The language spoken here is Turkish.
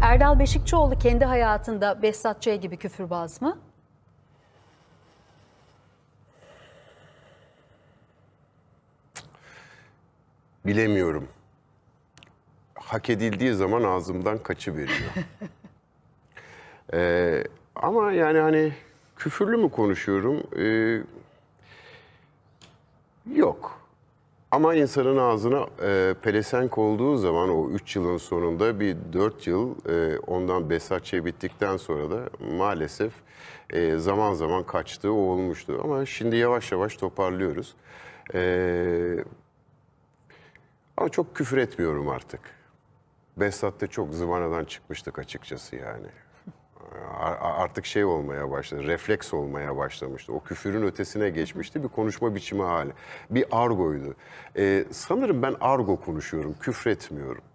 Erdal Beşikçioğlu kendi hayatında Behzatçı'ya gibi küfürbaz mı? Bilemiyorum. Hak edildiği zaman ağzımdan kaçı veriyor. ee, ama yani hani küfürlü mü konuşuyorum? Ee, yok. Ama insanın ağzına e, pelesenk olduğu zaman o 3 yılın sonunda bir 4 yıl e, ondan Besatçı bittikten sonra da maalesef e, zaman zaman kaçtığı olmuştu. Ama şimdi yavaş yavaş toparlıyoruz. E, ama çok küfür etmiyorum artık. Besat'te çok zıvanadan çıkmıştık açıkçası yani artık şey olmaya başladı, refleks olmaya başlamıştı. O küfürün ötesine geçmişti bir konuşma biçimi hali. Bir argoydu. Ee, sanırım ben argo konuşuyorum, küfretmiyorum.